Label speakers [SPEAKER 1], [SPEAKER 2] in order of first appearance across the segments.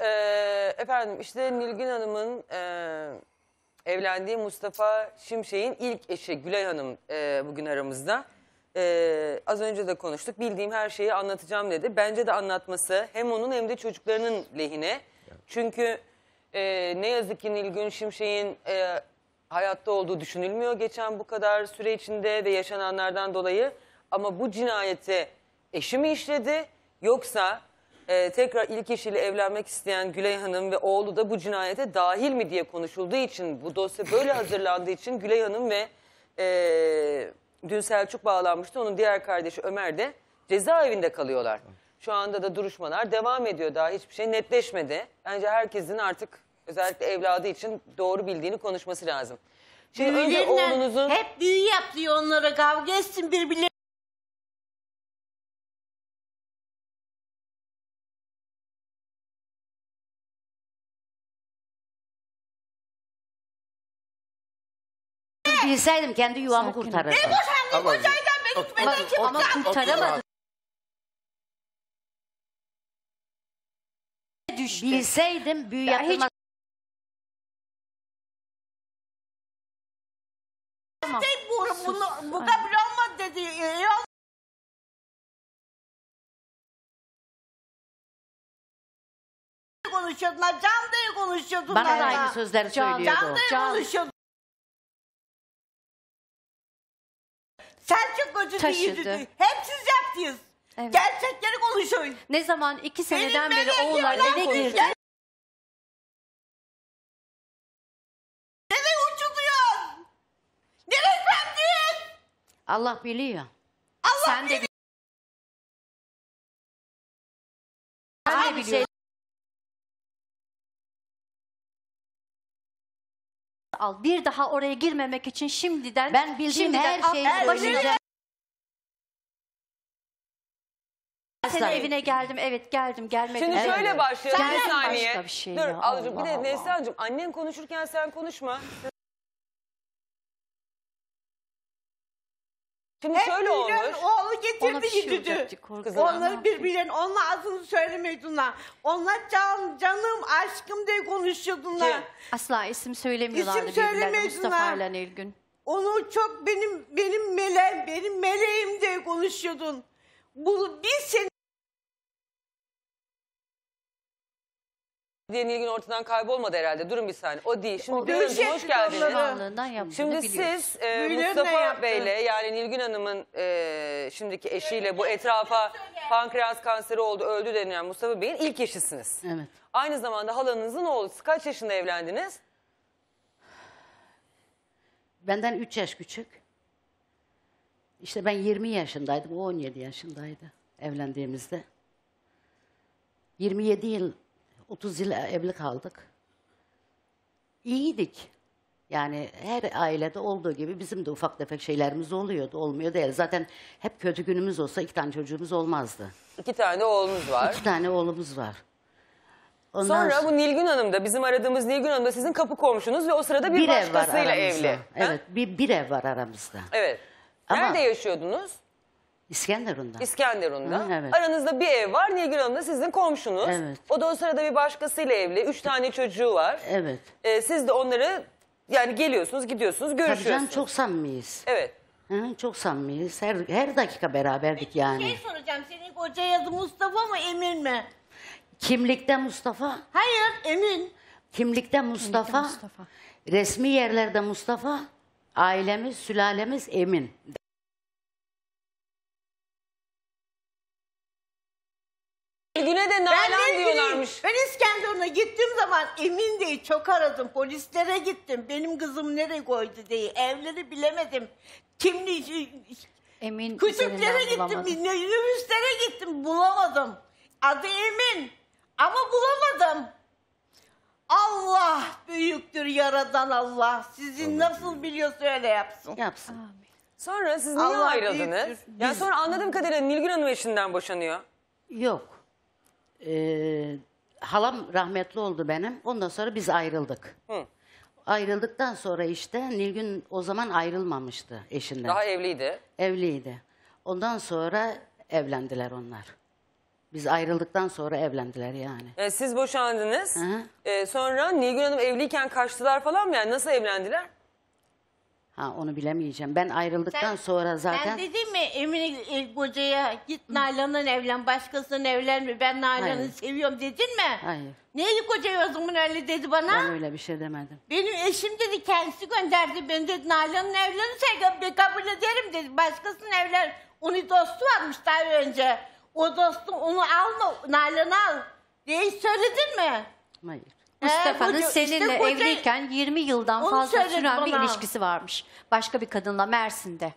[SPEAKER 1] e, efendim işte Nilgün Hanım'ın e, evlendiği Mustafa Şimşek'in ilk eşi Gülay Hanım e, bugün aramızda. E, az önce de konuştuk. Bildiğim her şeyi anlatacağım dedi. Bence de anlatması hem onun hem de çocuklarının lehine. Çünkü e, ne yazık ki Nilgün Şimşek'in e, hayatta olduğu düşünülmüyor geçen bu kadar süre içinde ve yaşananlardan dolayı. Ama bu cinayeti eşi mi işledi yoksa e, tekrar ilk eşiyle evlenmek isteyen Gülay Hanım ve oğlu da bu cinayete dahil mi diye konuşulduğu için bu dosya böyle hazırlandığı için Gülay Hanım ve e, dün Selçuk bağlanmıştı. Onun diğer kardeşi Ömer de cezaevinde kalıyorlar. Şu anda da duruşmalar devam ediyor. Daha hiçbir şey netleşmedi. Bence herkesin artık özellikle evladı için doğru bildiğini konuşması lazım. Şimdi şey, önce oğlunuzun... Hep büyü yapıyor onlara kavga etsin birbirlerine.
[SPEAKER 2] Bunu bilseydim kendi yuvamı Sakin Ne bu Beni boşandı Ama- kocaydan beni Ama- beni kim Ama kurtardı? kurtaramadım. Bilseydim büyü Ya hiç- yaptırmak... bu, bunu, bu kabul olmadı dedi. Ee, Yok. konuşuyordular. Can diye konuşuyordular. Bana da aynı sözleri söylüyordu. Can diye Can.
[SPEAKER 3] Selçuk Hoca'nın Taşıdı. yüzünü. Hep siz yaptınız. Evet. Gerçekleri konuşun. Ne zaman iki seneden beri oğullar yalan eve
[SPEAKER 2] konuşuyor. girdi. Nereye uçuluyor? Nereye sendin? Allah biliyor. Allah Sen de al. Bir daha
[SPEAKER 3] oraya girmemek için şimdiden Ben bildiğim şimdiden her şeyi al, başına- söyleyeceğim. Senin evine
[SPEAKER 1] geldim. Evet geldim. Gelmedim. Şimdi Evet. şöyle başlayalım Senden bir saniye. başka bir şey Dur ya, alıcım. Bir Allah de Neslihan'cığım annen konuşurken sen konuşma.
[SPEAKER 4] Şimdi Hep şöyle olmuş. Bilen oğlu Ona bir getirdi şey gidiyordu. olacak, onun ağzını söylemiyordunlar. Onlar can, canım aşkım diye konuşuyordunlar. Kim? Asla isim söylemiyorlardı İsim birbirlerine söylemiyordular. Mustafa ile Nilgün. Onu çok benim benim meleğim, benim meleğim diye konuşuyordun. Bu bir sene
[SPEAKER 1] diye Nilgün ortadan kaybolmadı herhalde. Durun bir saniye. O değil. Şimdi Dürüm Hanım hoş geldiniz.
[SPEAKER 3] Şimdi siz e, Mustafa yaptı? Bey'le yani
[SPEAKER 1] Nilgün Hanım'ın e, şimdiki eşiyle bu etrafa pankreas kanseri oldu öldü denilen Mustafa Bey'in ilk eşisiniz. Evet. Aynı zamanda halanızın oğlu. Kaç yaşında evlendiniz?
[SPEAKER 5] Benden 3 yaş küçük. İşte ben 20 yaşındaydım. O 17 yaşındaydı evlendiğimizde. 27 yıl 30 yıl evli kaldık. İyiydik. Yani her ailede olduğu gibi bizim de ufak tefek şeylerimiz oluyordu. Olmuyor değil. Zaten hep kötü günümüz olsa iki tane çocuğumuz olmazdı.
[SPEAKER 1] İki tane oğlumuz var. İki tane
[SPEAKER 5] oğlumuz var. Ondan Sonra
[SPEAKER 1] bu Nilgün Hanım da bizim aradığımız Nilgün Hanım da sizin kapı komşunuz ve o sırada bir, bir başkasıyla ev var aramızda. evli.
[SPEAKER 5] Evet bir, bir ev var aramızda.
[SPEAKER 1] Evet. Nerede Ama yaşıyordunuz?
[SPEAKER 5] İskenderun'da.
[SPEAKER 1] İskenderun'da. Hı, evet. Aranızda bir ev var. Nilgün Hanım da sizin komşunuz. Evet. O da o sırada bir başkasıyla evli. Üç tane çocuğu var. Evet. Ee, siz de onları yani geliyorsunuz, gidiyorsunuz, görüşüyorsunuz.
[SPEAKER 5] Tabii canım çok samimiyiz. Evet. Hı, çok samimiyiz. Her, her dakika beraberdik yani. Şey soracağım. Senin koca adı Mustafa mı Emin mi? Kimlikte Mustafa. Hayır Emin. Kimlikte Mustafa. Kimlikte Mustafa. Resmi yerlerde Mustafa. Ailemiz, sülalemiz Emin.
[SPEAKER 4] Karakoluna gittiğim zaman emin değil çok aradım. Polislere gittim. Benim kızım nereye koydu diye. Evleri bilemedim. Kimliği şey, Emin Kütüplere gittim, bulamadın. gittim bulamadım. Adı Emin ama bulamadım. Allah büyüktür yaradan Allah. Sizi nasıl biliyorsa öyle yapsın. Yapsın. Sonra siz niye Allah ayrıldınız? büyüktür. Yani sonra anladığım kadarıyla Nilgün Hanım
[SPEAKER 1] eşinden boşanıyor.
[SPEAKER 5] Yok. Ee, halam rahmetli oldu benim. Ondan sonra biz ayrıldık. Hı. Ayrıldıktan sonra işte Nilgün o zaman ayrılmamıştı eşinden. Daha evliydi. Evliydi. Ondan sonra evlendiler onlar. Biz ayrıldıktan sonra evlendiler yani.
[SPEAKER 1] E, siz boşandınız. Hı hı. E, sonra Nilgün Hanım evliyken kaçtılar falan mı? Yani nasıl evlendiler?
[SPEAKER 5] Ha onu bilemeyeceğim. Ben ayrıldıktan Sen- sonra zaten Ben
[SPEAKER 4] dedin mi Emine e, kocaya git Nalan'ın evlen başkasının başkasına mi? ben Nalan'ı seviyorum dedin mi? Hayır. Neyi kocaya o zaman öyle dedi bana? ben öyle bir
[SPEAKER 5] şey demedim.
[SPEAKER 4] Benim eşim dedi kendisi gönderdi Ben dedi Nalan'ın evlenirse kabul- kabul ederim dedi. Başkasının evlen. Onun dostu varmış daha önce. O dostu onu alma Nalan'ı al diye söyledin mi?
[SPEAKER 3] Hayır. Ee, Mustafa'nın hoca- işte seninle evliyken 20 yıldan fazla söyledi süren bir ilişkisi varmış. Başka bir kadınla Mersin'de.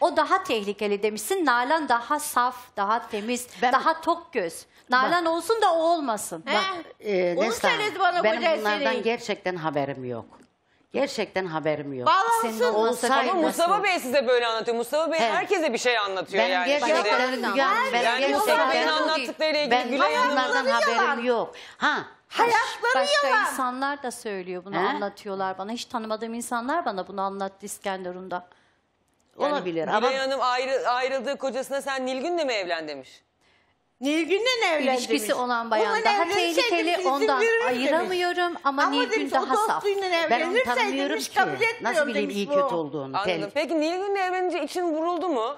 [SPEAKER 3] O daha tehlikeli demişsin. Nalan daha saf, daha temiz, Ben- daha tok göz. Nalan olsun da o olmasın. He? Bak,
[SPEAKER 5] e, Onu söyledi bana benim koca bunlardan Esin'in. gerçekten haberim yok. Gerçekten haberim yok. Senin Bağlansın. olsa Ama Olsaydı- Mustafa
[SPEAKER 1] Bey size böyle anlatıyor. Mustafa Bey Evet. herkese bir şey anlatıyor ben yani. gerçekten
[SPEAKER 5] Şimdi- gerçekten, ben, yani Mustafa'nın gerçekten, anlattıklarıyla ilgili ben Gülay'ın haberim
[SPEAKER 3] yok. Ha Hayatları Başka insanlar da söylüyor bunu He? anlatıyorlar bana. Hiç tanımadığım insanlar bana bunu anlattı İskenderun'da.
[SPEAKER 1] Yani Olabilir ama Gülay Hanım ayrı, ayrıldığı kocasına sen Nilgün'le mi evlen demiş. Nilgün'le evlen ilişkisi demiş. olan bayan Bunun daha tehlikeli ondan birbirimiz demiş. ama, Ama Nilgün daha saf. Ben onu tanımıyorum demiş ki. kabul Nasıl bileyim iyi bu. kötü olduğunu? Anladım.
[SPEAKER 5] Peki Nilgün'le evlenince için vuruldu mu?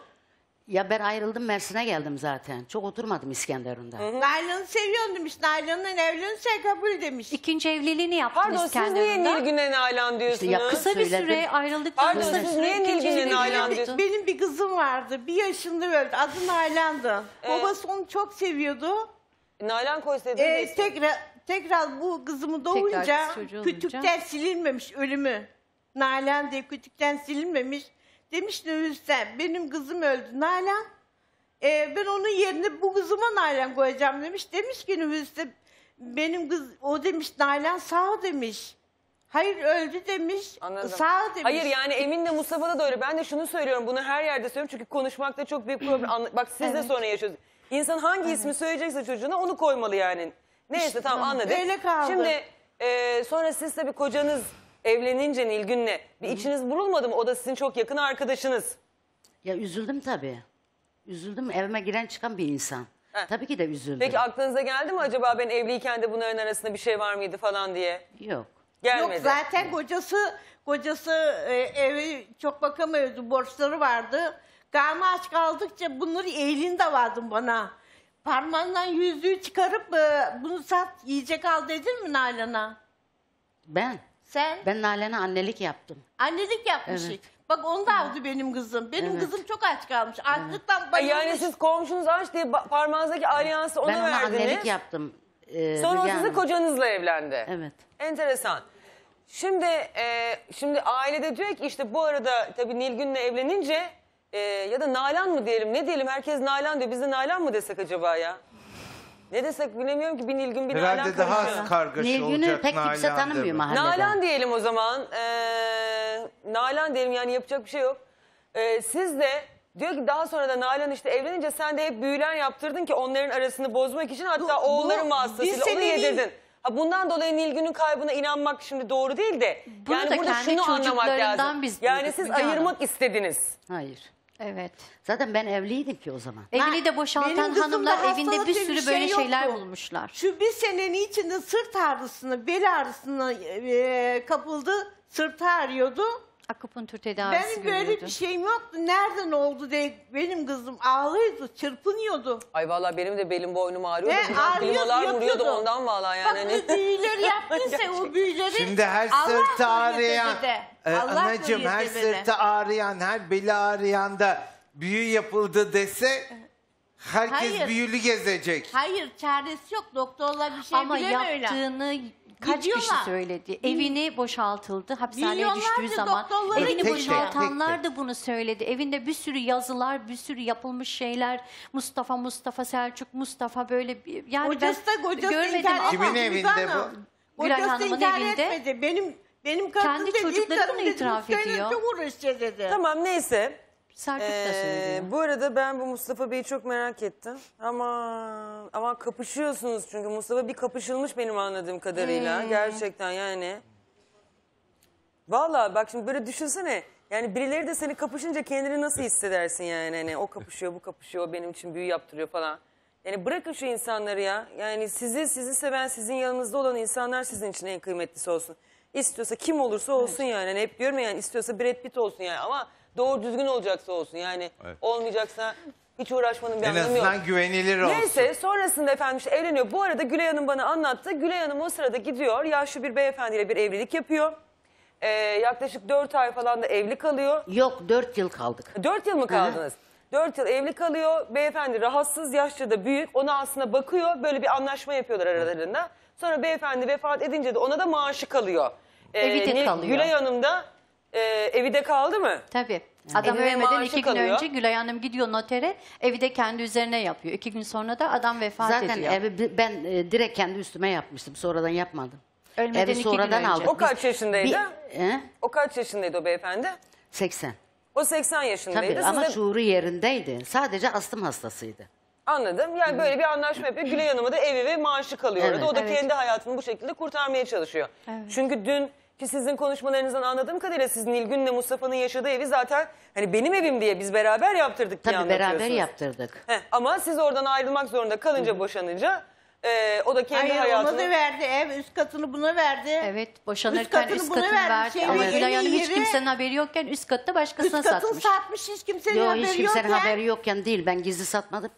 [SPEAKER 5] Ya ben ayrıldım Mersin'e geldim zaten. Çok oturmadım İskenderun'da. Nalan'ı seviyordum işte. Nalan'ın evlenirse
[SPEAKER 4] kabul demiş. İkinci evliliğini yaptın Pardon siz niye İskenderun'da. Nilgün'e Nalan diyorsunuz?
[SPEAKER 5] İşte ya kısa bir süre
[SPEAKER 4] ayrıldık. Pardon, kısa siz süre niye Nilgün'e evliliğini Nalan diyorsunuz? Benim bir kızım vardı. Bir yaşında öldü. Adı Nalan'dı. Babası onu çok seviyordu. E, Nalan koysaydınız. Ee, tekrar tekrar bu kızımı doğurunca kütükten silinmemiş ölümü. Nalan diye kütükten silinmemiş. Demişti Hüsnem benim kızım öldü Nalan. E, ben onun yerine bu kızıma Nalan koyacağım demiş. Demiş ki Hüsnem benim kız o demiş Nalan sağ demiş. Hayır öldü demiş. Anladım. Sağ
[SPEAKER 1] demiş. Hayır yani Emin de Mustafa da öyle. Ben de şunu söylüyorum. Bunu her yerde söylüyorum. Çünkü konuşmakta çok büyük problem. Bak siz de sonra yaşıyorsunuz. İnsan hangi ismi söyleyecekse çocuğuna onu koymalı yani. Neyse tamam anladık. öyle kaldı. Şimdi e, sonra siz tabii kocanız evlenince Nilgün'le bir
[SPEAKER 5] içiniz burulmadı mı? O da sizin çok yakın arkadaşınız. Ya üzüldüm tabii. Üzüldüm evime giren çıkan bir insan. Heh. Tabii ki de üzüldüm. Peki
[SPEAKER 1] aklınıza geldi mi acaba ben
[SPEAKER 5] evliyken de bunların
[SPEAKER 1] arasında bir şey var mıydı falan diye? Yok. Gelmedi. Yok
[SPEAKER 4] zaten kocası kocası e, evi çok bakamıyordu. Borçları vardı. Karnı aç kaldıkça bunları elinde vardım bana. Parmağından yüzüğü çıkarıp e, bunu sat yiyecek al dedin mi Nalan'a? Ben. Sen
[SPEAKER 5] Ben Nalan'a annelik yaptım.
[SPEAKER 4] annelik yapmışsın. Evet. Bak onu da aldı benim kızım. Benim Evet. kızım çok aç kalmış. Açlıktan bayılmış. Yani siz komşunuz aç diye parmağınızdaki alyansı ona verdiniz. ben ona verdiniz. annelik
[SPEAKER 5] yaptım. Ee, Sonra o
[SPEAKER 1] kocanızla evlendi. Evet. Enteresan. Şimdi e, şimdi ailede diyor ki işte bu arada tabii Nilgün'le evlenince e, ya da Nalan mı diyelim ne diyelim herkes Nalan diyor. Biz de Nalan mı desek acaba ya? Ne desek bilemiyorum ki bir Nilgün bir Nalan Herhalde daha az karışıyor. kargaşa Nilgün'ü olacak pek kimse tanımıyor mahallede. Nalan diyelim o zaman. Ee, Nalan diyelim yani yapacak bir şey yok. Ee, siz de diyor ki daha sonra da Nalan işte evlenince sen de hep büyüler yaptırdın ki onların arasını bozmak için hatta Bu- bu oğulların vasıtasıyla bir onu senenin- yedirdin. Ha bundan dolayı Nilgün'ün kaybına inanmak şimdi doğru değil de Bunu yani da burada kendi şunu anlamak lazım.
[SPEAKER 5] biz yani siz Müge Hanım. ayırmak istediniz. Hayır. Evet. Zaten ben evliydim ki o zaman. Evini de boşaltan hanımlar evinde bir sürü bir şey böyle şeyler yoktu. bulmuşlar.
[SPEAKER 4] Şu bir senenin içinde sırt ağrısını, bel ağrısını e, e kapıldı, sırt ağrıyordu. Akupunktur tedavisi Benim görüyordun. böyle bir şeyim yoktu. Nereden oldu diye benim kızım ağlıyordu, çırpınıyordu. Ay vallahi benim de belim boynum ağrıyordu. Ne? Buradan Ağrıyordu, vuruyordu ondan
[SPEAKER 1] vallahi yani. Bak bu Hani. büyüleri
[SPEAKER 4] yaptıysa o büyüleri Şimdi her Allah sırtı koruyor ağrıyan, e, anacığım her dedede. sırtı
[SPEAKER 3] ağrıyan, her beli ağrıyan da büyü yapıldı dese
[SPEAKER 5] herkes Hayır. büyülü gezecek.
[SPEAKER 4] Hayır çaresi yok. Doktorlar bir şey Ama bilemeyler. yaptığını Kaç kişi
[SPEAKER 5] söyledi?
[SPEAKER 3] Evini boşaltıldı hapishaneye Milyonlarca düştüğü zaman. doktorları Evini gidiyor. Tek şey, boşaltanlar tek tek. da bunu söyledi. Evinde bir sürü yazılar, bir sürü yapılmış şeyler. Mustafa, Mustafa, Selçuk, Mustafa böyle bir- yani Kocası da ben kocası görmedim intihar ama Kimin etmedi evinde
[SPEAKER 5] Hanım.
[SPEAKER 4] bu? Gülay Kocası Hanım'ın intihar evinde.
[SPEAKER 1] etmedi. Benim
[SPEAKER 4] benim kadın Kendi dedi, ilk çocukları kadın bunu dedi, itiraf "Üstelik ediyor. Çok uğraşacağız dedi. Tamam
[SPEAKER 1] neyse. Serpil Ee, bu arada ben bu Mustafa Bey'i çok merak ettim. Ama ama kapışıyorsunuz çünkü Mustafa bir kapışılmış benim anladığım kadarıyla. Hmm. Gerçekten yani. Vallahi bak şimdi böyle düşünsene. Yani birileri de seni kapışınca kendini nasıl hissedersin yani? Hani o kapışıyor, bu kapışıyor, o benim için büyü yaptırıyor falan. Yani bırakın şu insanları ya. Yani sizi, sizi seven, sizin yanınızda olan insanlar sizin için en kıymetlisi olsun. İstiyorsa kim olursa olsun yani. Hani hep diyorum ya, yani istiyorsa Brad Pitt olsun yani. Ama doğru düzgün olacaksa olsun. Yani Evet. olmayacaksa hiç uğraşmanın bir En anlamı yok. azından
[SPEAKER 4] güvenilir olsun.
[SPEAKER 1] Neyse sonrasında efendim işte evleniyor. Bu arada Gülay Hanım bana anlattı. Gülay Hanım o sırada gidiyor. Yaşlı bir beyefendiyle bir evlilik yapıyor. Ee, yaklaşık 4 ay falan da evli kalıyor. Yok dört yıl kaldık. 4 yıl mı kaldınız? 4 yıl evli kalıyor. Beyefendi rahatsız, yaşça da büyük. Ona aslında bakıyor. Böyle bir anlaşma yapıyorlar aralarında. Sonra beyefendi vefat edince de ona da maaşı kalıyor. Ee, Evi de kalıyor. Gülay Hanım da e,
[SPEAKER 5] evi de kaldı mı? Tabii. Adam Evi ölmeden iki gün kalıyor. önce
[SPEAKER 3] Gülay Hanım gidiyor notere, evi de
[SPEAKER 5] kendi üzerine yapıyor. İki gün sonra da adam vefat Zaten ediyor. evi ben e, direkt kendi üstüme yapmıştım. Sonradan yapmadım. Ölmeden iki evi gün sonradan önce. O
[SPEAKER 1] kaç yaşındaydı? he? O kaç yaşındaydı o beyefendi? 80. O 80 yaşındaydı. Tabii Siz ama de-
[SPEAKER 5] şuuru yerindeydi. Sadece astım hastasıydı.
[SPEAKER 1] Anladım. Yani böyle bir anlaşma yapıyor. Gülay Hanım'a da evi ve maaşı kalıyor Evet. O da Evet. kendi hayatını bu şekilde kurtarmaya çalışıyor. Çünkü dün ki sizin konuşmalarınızdan anladığım kadarıyla sizin siz Nilgün'le Mustafa'nın yaşadığı evi zaten hani benim evim diye biz beraber yaptırdık diye Tabii beraber
[SPEAKER 5] yaptırdık.
[SPEAKER 1] Heh, ama siz oradan ayrılmak zorunda kalınca boşanınca e, o da kendi Hayır hayatını... ona verdi
[SPEAKER 4] ev üst katını buna verdi. Evet boşanırken üst katını, buna verdi. verdi. Şey, ama en Gülay Hanım hiç kimsenin
[SPEAKER 3] haberi yokken üst katı başkasına üst katını satmış. satmış hiç kimsenin Yok haberi hiç kimsenin yokken. haberi yokken değil ben gizli
[SPEAKER 2] satmadım